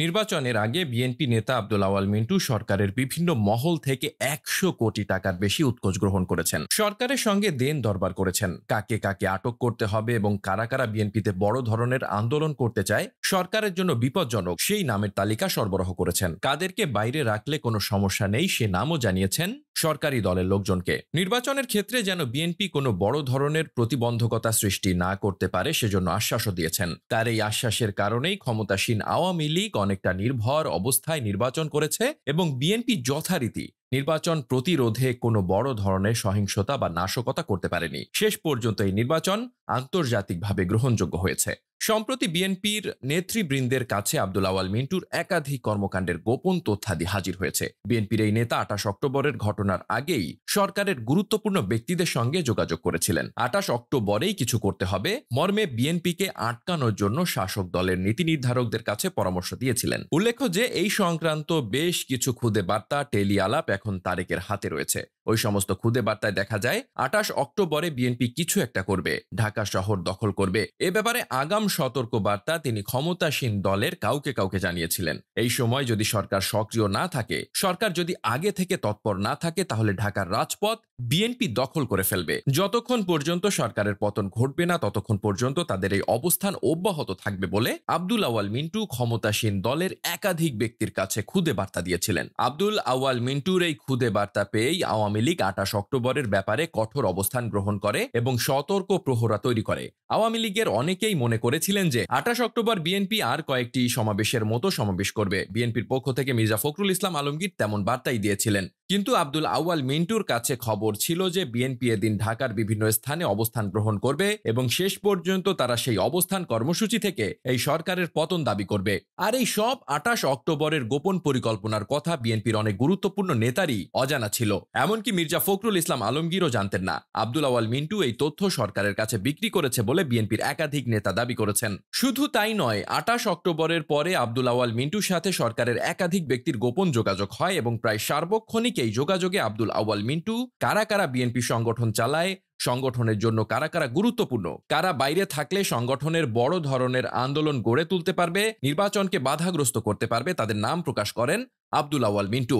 নির্বাচনের আগে বিএনপি নেতা আব্দুল আওয়াল মিন্টু সরকারের বিভিন্ন মহল থেকে একশো কোটি টাকার বেশি উৎকোচ গ্রহণ করেছেন সরকারের সঙ্গে দেন দরবার করেছেন কাকে কাকে আটক করতে হবে এবং কারা কারা বিএনপিতে বড় ধরনের আন্দোলন করতে চায় সরকারের জন্য বিপজ্জনক সেই নামের তালিকা সরবরাহ করেছেন কাদেরকে বাইরে রাখলে কোনো সমস্যা নেই সে নামও জানিয়েছেন সরকারি দলের লোকজনকে নির্বাচনের ক্ষেত্রে যেন বিএনপি কোনো বড় ধরনের প্রতিবন্ধকতা সৃষ্টি না করতে পারে সেজন্য আশ্বাসও দিয়েছেন তার এই আশ্বাসের কারণেই ক্ষমতাসীন আওয়ামী লীগ অনেকটা নির্ভর অবস্থায় নির্বাচন করেছে এবং বিএনপি যথারীতি নির্বাচন প্রতিরোধে কোনো বড় ধরনের সহিংসতা বা নাশকতা করতে পারেনি শেষ পর্যন্ত এই নির্বাচন আন্তর্জাতিকভাবে গ্রহণযোগ্য হয়েছে সম্প্রতি বিএনপির নেতৃবৃন্দের কাছে আব্দুল আওয়াল মিন্টুর একাধিক কর্মকাণ্ডের গোপন তথ্যাদি হাজির হয়েছে বিএনপির এই নেতা আঠাশ অক্টোবরের ঘটনার আগেই সরকারের গুরুত্বপূর্ণ ব্যক্তিদের সঙ্গে যোগাযোগ করেছিলেন আঠাশ অক্টোবরেই কিছু করতে হবে মর্মে বিএনপিকে আটকানোর জন্য শাসক দলের নীতি নির্ধারকদের কাছে পরামর্শ দিয়েছিলেন উল্লেখ্য যে এই সংক্রান্ত বেশ কিছু খুদে বার্তা টেলি আলাপ এখন তারেকের হাতে রয়েছে ওই সমস্ত খুদে বার্তায় দেখা যায় আঠাশ অক্টোবরে বিএনপি কিছু একটা করবে ঢাকা শহর দখল করবে এ ব্যাপারে আগাম সতর্ক বার্তা তিনি ক্ষমতাসীন দলের কাউকে কাউকে জানিয়েছিলেন এই সময় যদি সরকার সক্রিয় না থাকে সরকার যদি আগে থেকে তৎপর না থাকে তাহলে ঢাকার রাজপথ বিএনপি দখল করে ফেলবে যতক্ষণ পর্যন্ত সরকারের পতন ঘটবে না ততক্ষণ পর্যন্ত তাদের এই অবস্থান অব্যাহত থাকবে বলে আব্দুল আওয়াল মিন্টু ক্ষমতাসীন দলের একাধিক ব্যক্তির কাছে খুদে বার্তা দিয়েছিলেন আব্দুল আওয়াল মিন্টুর এই খুদে বার্তা পেয়েই আওয়ামী আওয়ামী লীগ আঠাশ অক্টোবরের ব্যাপারে কঠোর অবস্থান গ্রহণ করে এবং সতর্ক প্রহরা তৈরি করে আওয়ামী লীগের অনেকেই মনে করেছিলেন যে আঠাশ অক্টোবর বিএনপি আর কয়েকটি সমাবেশের মতো সমাবেশ করবে বিএনপির পক্ষ থেকে মির্জা ফখরুল ইসলাম আলমগীর তেমন বার্তাই দিয়েছিলেন কিন্তু আব্দুল আউয়াল মিন্টুর কাছে খবর ছিল যে বিএনপি এদিন ঢাকার বিভিন্ন স্থানে অবস্থান গ্রহণ করবে এবং শেষ পর্যন্ত তারা সেই অবস্থান কর্মসূচি থেকে এই সরকারের পতন দাবি করবে আর এই সব আটাশ অক্টোবরের গোপন পরিকল্পনার কথা বিএনপির অনেক গুরুত্বপূর্ণ নেতারই অজানা ছিল এমনকি মির্জা ফখরুল ইসলাম আলমগীরও জানতেন না আব্দুল আওয়াল মিন্টু এই তথ্য সরকারের কাছে বিক্রি করেছে বলে বিএনপির একাধিক নেতা দাবি করেছেন শুধু তাই নয় আটাশ অক্টোবরের পরে আব্দুল আওয়াল মিন্টুর সাথে সরকারের একাধিক ব্যক্তির গোপন যোগাযোগ হয় এবং প্রায় সার্বক্ষণিক এই যোগাযোগে আব্দুল আউয়াল মিন্টু কারা কারা বিএনপি সংগঠন চালায় সংগঠনের জন্য কারা কারা গুরুত্বপূর্ণ কারা বাইরে থাকলে সংগঠনের বড় ধরনের আন্দোলন গড়ে তুলতে পারবে নির্বাচনকে বাধাগ্রস্ত করতে পারবে তাদের নাম প্রকাশ করেন আব্দুল আউয়াল মিন্টু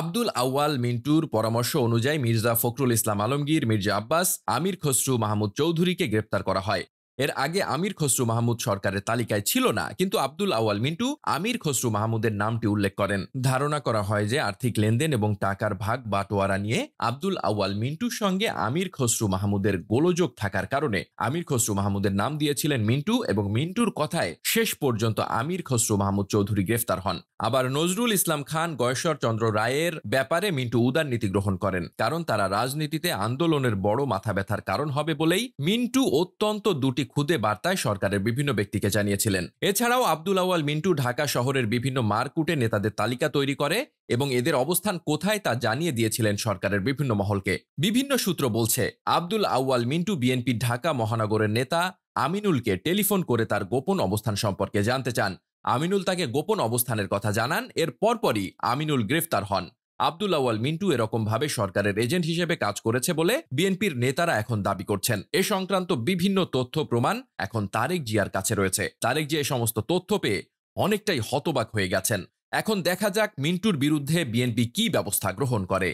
আব্দুল আউয়াল মিন্টুর পরামর্শ অনুযায়ী মির্জা ফখরুল ইসলাম আলমগীর মির্জা আব্বাস আমির খসরু মাহমুদ চৌধুরীকে গ্রেপ্তার করা হয় এর আগে আমির খসরু মাহমুদ সরকারের তালিকায় ছিল না কিন্তু আব্দুল আওয়াল মিন্টু আমির খসরু মাহমুদের নামটি উল্লেখ করেন ধারণা করা হয় যে আর্থিক লেনদেন এবং টাকার ভাগ বাটোয়ারা নিয়ে আব্দুল আওয়াল মিন্টুর সঙ্গে আমির খসরু মাহমুদের গোলযোগ থাকার কারণে আমির খসরু মাহমুদের নাম দিয়েছিলেন মিন্টু এবং মিন্টুর কথায় শেষ পর্যন্ত আমির খসরু মাহমুদ চৌধুরী গ্রেফতার হন আবার নজরুল ইসলাম খান গয়েশ্বর চন্দ্র রায়ের ব্যাপারে মিন্টু উদার নীতি গ্রহণ করেন কারণ তারা রাজনীতিতে আন্দোলনের বড় মাথা ব্যথার কারণ হবে বলেই মিন্টু অত্যন্ত দুটি খুদে বার্তায় সরকারের বিভিন্ন ব্যক্তিকে জানিয়েছিলেন এছাড়াও আব্দুল আওয়াল মিন্টু ঢাকা শহরের বিভিন্ন মারকুটে নেতাদের তালিকা তৈরি করে এবং এদের অবস্থান কোথায় তা জানিয়ে দিয়েছিলেন সরকারের বিভিন্ন মহলকে বিভিন্ন সূত্র বলছে আব্দুল আউয়াল মিন্টু বিএনপি ঢাকা মহানগরের নেতা আমিনুলকে টেলিফোন করে তার গোপন অবস্থান সম্পর্কে জানতে চান আমিনুল তাকে গোপন অবস্থানের কথা জানান এর পরপরই আমিনুল গ্রেফতার হন আব্দুল আওয়াল মিন্টু এরকমভাবে সরকারের এজেন্ট হিসেবে কাজ করেছে বলে বিএনপির নেতারা এখন দাবি করছেন এ সংক্রান্ত বিভিন্ন তথ্য প্রমাণ এখন তারেক জিয়ার কাছে রয়েছে তারেক জিয়া এ সমস্ত তথ্য পেয়ে অনেকটাই হতবাক হয়ে গেছেন এখন দেখা যাক মিন্টুর বিরুদ্ধে বিএনপি কি ব্যবস্থা গ্রহণ করে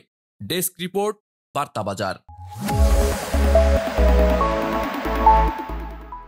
ডেস্ক রিপোর্ট বার্তাবাজার